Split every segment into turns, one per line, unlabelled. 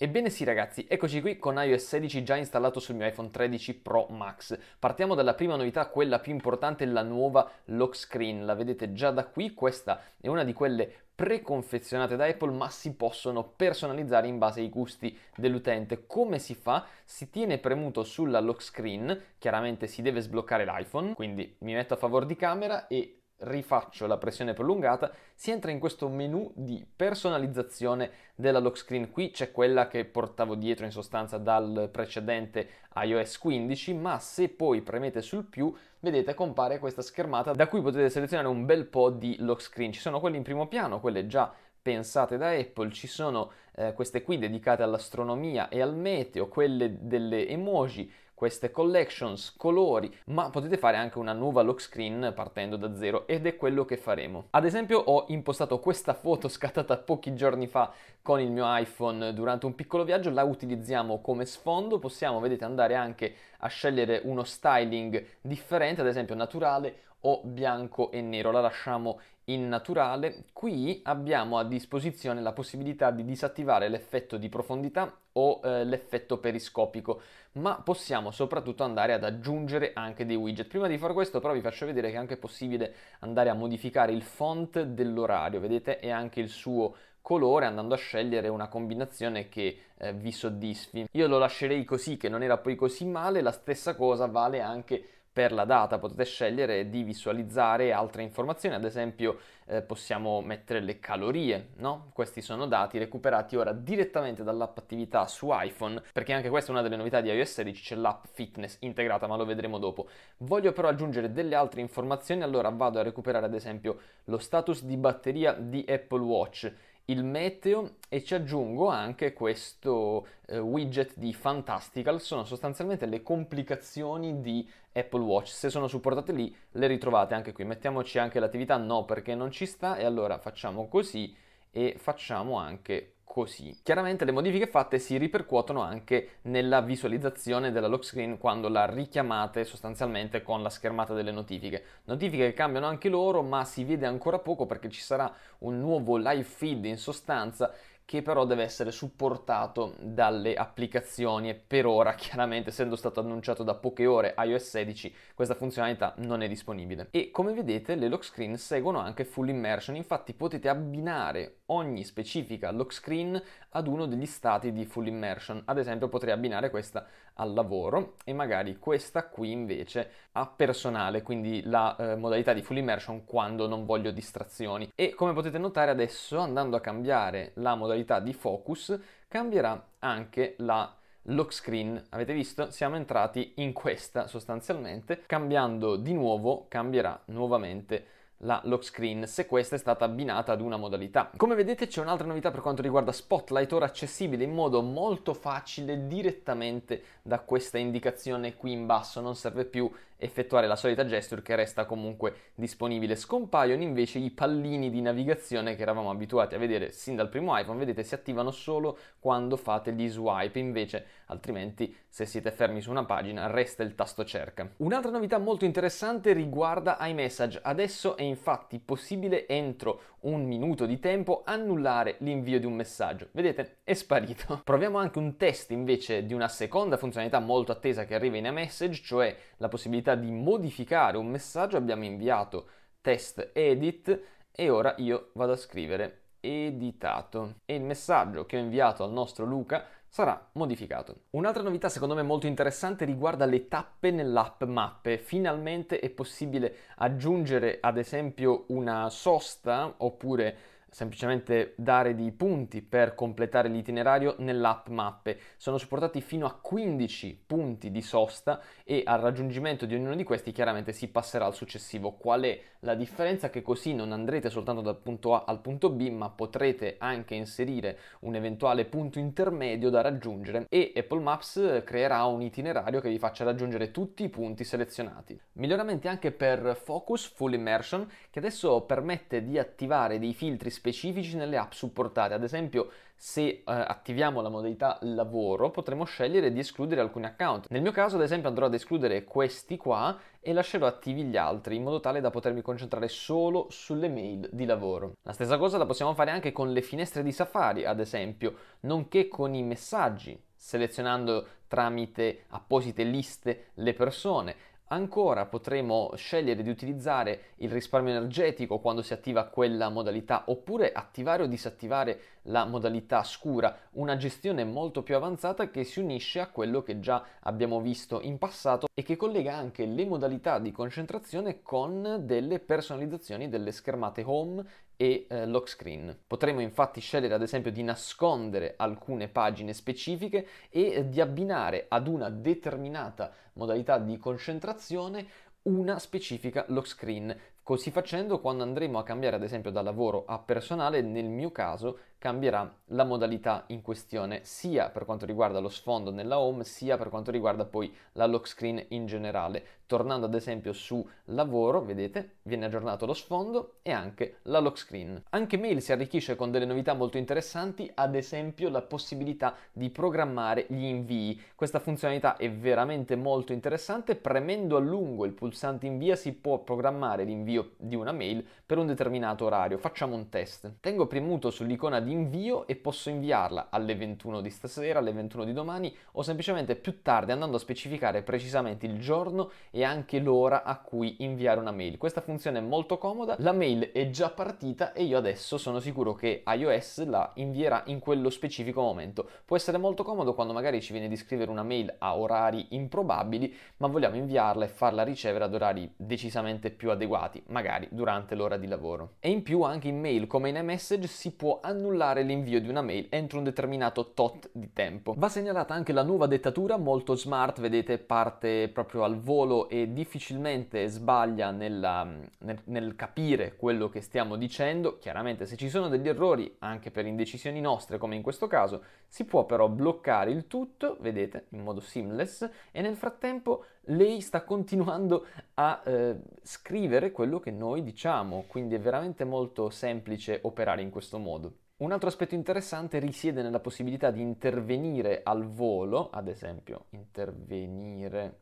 Ebbene sì ragazzi, eccoci qui con iOS 16 già installato sul mio iPhone 13 Pro Max. Partiamo dalla prima novità, quella più importante, la nuova lock screen. La vedete già da qui, questa è una di quelle preconfezionate da Apple ma si possono personalizzare in base ai gusti dell'utente. Come si fa? Si tiene premuto sulla lock screen, chiaramente si deve sbloccare l'iPhone, quindi mi metto a favore di camera e rifaccio la pressione prolungata, si entra in questo menu di personalizzazione della lock screen. Qui c'è quella che portavo dietro in sostanza dal precedente iOS 15, ma se poi premete sul più, vedete compare questa schermata da cui potete selezionare un bel po' di lock screen. Ci sono quelle in primo piano, quelle già pensate da Apple, ci sono eh, queste qui dedicate all'astronomia e al meteo, quelle delle emoji, queste collections, colori, ma potete fare anche una nuova lock screen partendo da zero ed è quello che faremo. Ad esempio ho impostato questa foto scattata pochi giorni fa con il mio iPhone durante un piccolo viaggio, la utilizziamo come sfondo, possiamo, vedete, andare anche a scegliere uno styling differente, ad esempio naturale o bianco e nero, la lasciamo in naturale. Qui abbiamo a disposizione la possibilità di disattivare l'effetto di profondità o eh, l'effetto periscopico, ma possiamo soprattutto andare ad aggiungere anche dei widget. Prima di fare questo però vi faccio vedere che è anche possibile andare a modificare il font dell'orario, vedete, e anche il suo colore andando a scegliere una combinazione che eh, vi soddisfi. Io lo lascerei così che non era poi così male, la stessa cosa vale anche per per la data potete scegliere di visualizzare altre informazioni, ad esempio eh, possiamo mettere le calorie, no? Questi sono dati recuperati ora direttamente dall'app attività su iPhone, perché anche questa è una delle novità di iOS 16, c'è l'app fitness integrata, ma lo vedremo dopo. Voglio però aggiungere delle altre informazioni, allora vado a recuperare ad esempio lo status di batteria di Apple Watch il meteo e ci aggiungo anche questo eh, widget di Fantastical, sono sostanzialmente le complicazioni di Apple Watch, se sono supportate lì le ritrovate anche qui, mettiamoci anche l'attività no perché non ci sta e allora facciamo così e facciamo anche così. Chiaramente le modifiche fatte si ripercuotono anche nella visualizzazione della lock screen quando la richiamate sostanzialmente con la schermata delle notifiche. Notifiche che cambiano anche loro, ma si vede ancora poco perché ci sarà un nuovo live feed in sostanza che però deve essere supportato dalle applicazioni e per ora chiaramente essendo stato annunciato da poche ore iOS 16 questa funzionalità non è disponibile e come vedete le lock screen seguono anche full immersion infatti potete abbinare ogni specifica lock screen ad uno degli stati di full immersion. Ad esempio potrei abbinare questa al lavoro e magari questa qui invece a personale, quindi la eh, modalità di full immersion quando non voglio distrazioni. E come potete notare adesso andando a cambiare la modalità di focus cambierà anche la lock screen. Avete visto? Siamo entrati in questa sostanzialmente. Cambiando di nuovo cambierà nuovamente la lock screen se questa è stata abbinata ad una modalità. Come vedete c'è un'altra novità per quanto riguarda Spotlight, ora accessibile in modo molto facile direttamente da questa indicazione qui in basso, non serve più effettuare la solita gesture che resta comunque disponibile. Scompaiono invece i pallini di navigazione che eravamo abituati a vedere sin dal primo iPhone, vedete si attivano solo quando fate gli swipe, invece altrimenti se siete fermi su una pagina resta il tasto cerca. Un'altra novità molto interessante riguarda iMessage, adesso è infatti possibile entro un minuto di tempo annullare l'invio di un messaggio. Vedete? È sparito. Proviamo anche un test invece di una seconda funzionalità molto attesa che arriva in iMessage, cioè la possibilità di modificare un messaggio. Abbiamo inviato test edit e ora io vado a scrivere editato e il messaggio che ho inviato al nostro Luca sarà modificato. Un'altra novità secondo me molto interessante riguarda le tappe nell'app mappe. Finalmente è possibile aggiungere ad esempio una sosta oppure semplicemente dare dei punti per completare l'itinerario nell'app mappe. Sono supportati fino a 15 punti di sosta e al raggiungimento di ognuno di questi chiaramente si passerà al successivo. Qual è la differenza? Che così non andrete soltanto dal punto A al punto B, ma potrete anche inserire un eventuale punto intermedio da raggiungere e Apple Maps creerà un itinerario che vi faccia raggiungere tutti i punti selezionati. Miglioramenti anche per Focus Full Immersion che adesso permette di attivare dei filtri specifici nelle app supportate. Ad esempio, se eh, attiviamo la modalità lavoro, potremo scegliere di escludere alcuni account. Nel mio caso, ad esempio, andrò ad escludere questi qua e lascerò attivi gli altri in modo tale da potermi concentrare solo sulle mail di lavoro. La stessa cosa la possiamo fare anche con le finestre di Safari, ad esempio, nonché con i messaggi selezionando tramite apposite liste le persone Ancora potremo scegliere di utilizzare il risparmio energetico quando si attiva quella modalità oppure attivare o disattivare la modalità scura, una gestione molto più avanzata che si unisce a quello che già abbiamo visto in passato e che collega anche le modalità di concentrazione con delle personalizzazioni delle schermate home e eh, lock screen. Potremmo infatti scegliere ad esempio di nascondere alcune pagine specifiche e eh, di abbinare ad una determinata modalità di concentrazione una specifica lock screen. Così facendo, quando andremo a cambiare ad esempio da lavoro a personale, nel mio caso cambierà la modalità in questione sia per quanto riguarda lo sfondo nella home sia per quanto riguarda poi la lock screen in generale. Tornando ad esempio su lavoro, vedete, viene aggiornato lo sfondo e anche la lock screen. Anche Mail si arricchisce con delle novità molto interessanti, ad esempio la possibilità di programmare gli invii. Questa funzionalità è veramente molto interessante, premendo a lungo il pulsante invia si può programmare l'invio di una mail per un determinato orario. Facciamo un test. Tengo premuto sull'icona di di invio e posso inviarla alle 21 di stasera, alle 21 di domani o semplicemente più tardi andando a specificare precisamente il giorno e anche l'ora a cui inviare una mail. Questa funzione è molto comoda, la mail è già partita e io adesso sono sicuro che iOS la invierà in quello specifico momento. Può essere molto comodo quando magari ci viene di scrivere una mail a orari improbabili, ma vogliamo inviarla e farla ricevere ad orari decisamente più adeguati, magari durante l'ora di lavoro. E in più anche in mail come in message si può annullare controllare l'invio di una mail entro un determinato tot di tempo. Va segnalata anche la nuova dettatura, molto smart, vedete, parte proprio al volo e difficilmente sbaglia nella, nel, nel capire quello che stiamo dicendo. Chiaramente se ci sono degli errori, anche per indecisioni nostre come in questo caso, si può però bloccare il tutto, vedete, in modo seamless e nel frattempo lei sta continuando a eh, scrivere quello che noi diciamo, quindi è veramente molto semplice operare in questo modo. Un altro aspetto interessante risiede nella possibilità di intervenire al volo, ad esempio intervenire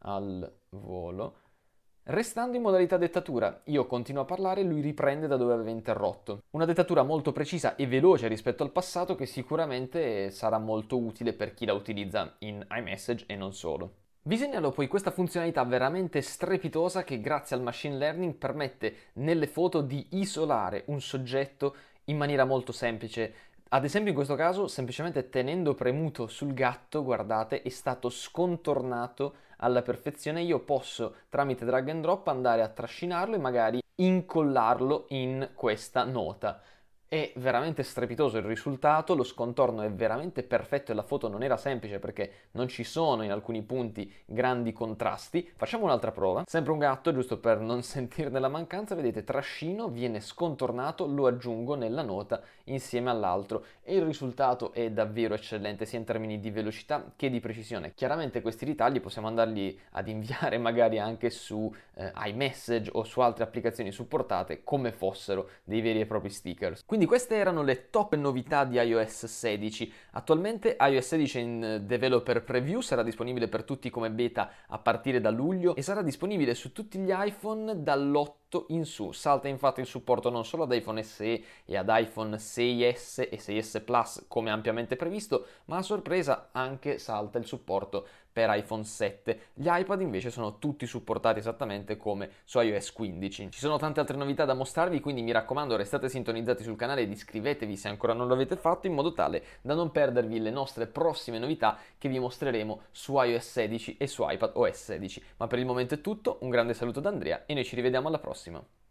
al volo, restando in modalità dettatura. Io continuo a parlare e lui riprende da dove aveva interrotto. Una dettatura molto precisa e veloce rispetto al passato che sicuramente sarà molto utile per chi la utilizza in iMessage e non solo. Vi segnalo poi questa funzionalità veramente strepitosa che grazie al machine learning permette nelle foto di isolare un soggetto in maniera molto semplice. Ad esempio in questo caso, semplicemente tenendo premuto sul gatto, guardate, è stato scontornato alla perfezione. Io posso, tramite drag and drop, andare a trascinarlo e magari incollarlo in questa nota. È veramente strepitoso il risultato, lo scontorno è veramente perfetto e la foto non era semplice perché non ci sono in alcuni punti grandi contrasti. Facciamo un'altra prova. Sempre un gatto, giusto per non sentirne la mancanza, vedete trascino viene scontornato, lo aggiungo nella nota insieme all'altro e il risultato è davvero eccellente sia in termini di velocità che di precisione. Chiaramente questi ritagli possiamo andarli ad inviare magari anche su eh, iMessage o su altre applicazioni supportate come fossero dei veri e propri stickers. Quindi quindi queste erano le top novità di iOS 16. Attualmente iOS 16 è in developer preview, sarà disponibile per tutti come beta a partire da luglio e sarà disponibile su tutti gli iPhone dall'8 in su. Salta infatti il supporto non solo ad iPhone SE e ad iPhone 6S e 6S Plus come ampiamente previsto, ma a sorpresa anche salta il supporto per iPhone 7. Gli iPad invece sono tutti supportati esattamente come su iOS 15. Ci sono tante altre novità da mostrarvi, quindi mi raccomando restate sintonizzati sul canale ed iscrivetevi se ancora non l'avete fatto in modo tale da non perdervi le nostre prossime novità che vi mostreremo su iOS 16 e su iPad OS 16. Ma per il momento è tutto, un grande saluto da Andrea e noi ci rivediamo alla prossima.